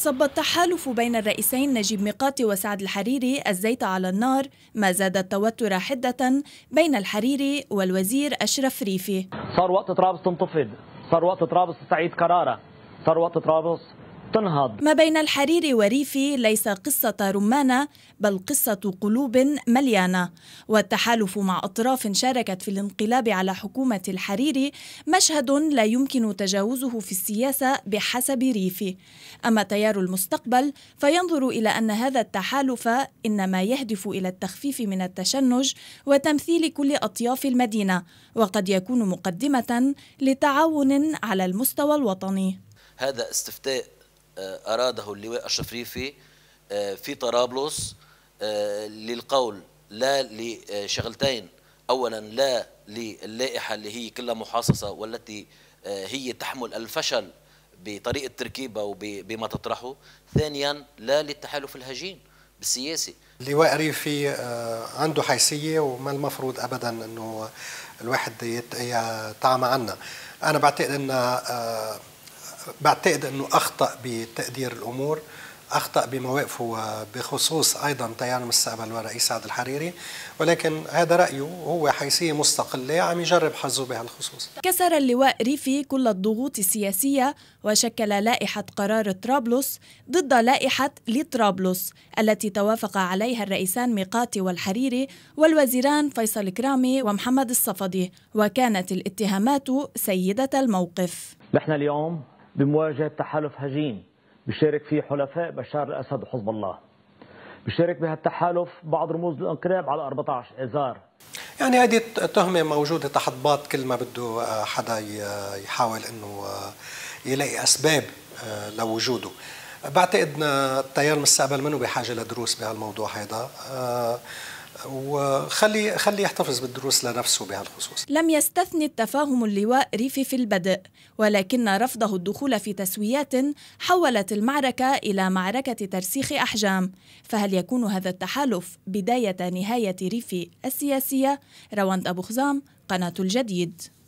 صب التحالف بين الرئيسين نجيب ميقاتي وسعد الحريري الزيت على النار ما زاد التوتر حدة بين الحريري والوزير أشرف ريفي صار وقت طرابلس تنتفض صار وقت طرابلس تستعيد قرارها صار وقت طرابلس تنهض ما بين الحرير وريفي ليس قصة رمانة بل قصة قلوب مليانة والتحالف مع أطراف شاركت في الانقلاب على حكومة الحريري مشهد لا يمكن تجاوزه في السياسة بحسب ريفي أما تيار المستقبل فينظر إلى أن هذا التحالف إنما يهدف إلى التخفيف من التشنج وتمثيل كل أطياف المدينة وقد يكون مقدمة لتعاون على المستوى الوطني هذا استفتاء آه، أراده اللواء الشفريفي آه، في طرابلس آه، للقول لا لشغلتين أولا لا للائحة اللي هي كلها محاصصة والتي هي تحمل الفشل بطريقة تركيبها وبما تطرحه ثانيا لا للتحالف الهجين بالسياسي اللواء ريفي عنده حيثية وما المفروض أبدا أنه الواحد يتعامى عنا أنا بعتقد أن بعتقد انه اخطا بتقدير الامور اخطا بمواقفه بخصوص ايضا تيار المستقبل والرئيس سعد الحريري ولكن هذا رايه هو حيثيه مستقله عم يجرب حظه بهالخصوص كسر اللواء ريفي كل الضغوط السياسيه وشكل لائحه قرار طرابلس ضد لائحه لطرابلس التي توافق عليها الرئيسان ميقاتي والحريري والوزيران فيصل كرامي ومحمد الصفدي وكانت الاتهامات سيده الموقف نحن اليوم بمواجهة تحالف هجين بيشارك فيه حلفاء بشار الأسد وحزب الله بيشارك بهالتحالف بعض رموز الانقلاب على 14 اذار يعني هذه التهمه موجوده تحت باط كل ما بده آه، حدا يحاول انه آه، يلاقي اسباب آه، لوجوده بعتقد التيار المستقبل منه بحاجه لدروس بهالموضوع هذا وخلي خلي يحتفظ بالدروس لنفسه بهالخصوص لم يستثني التفاهم اللواء ريفي في البدء ولكن رفضه الدخول في تسويات حولت المعركة إلى معركة ترسيخ أحجام فهل يكون هذا التحالف بداية نهاية ريفي السياسية؟ رواند أبو خزام قناة الجديد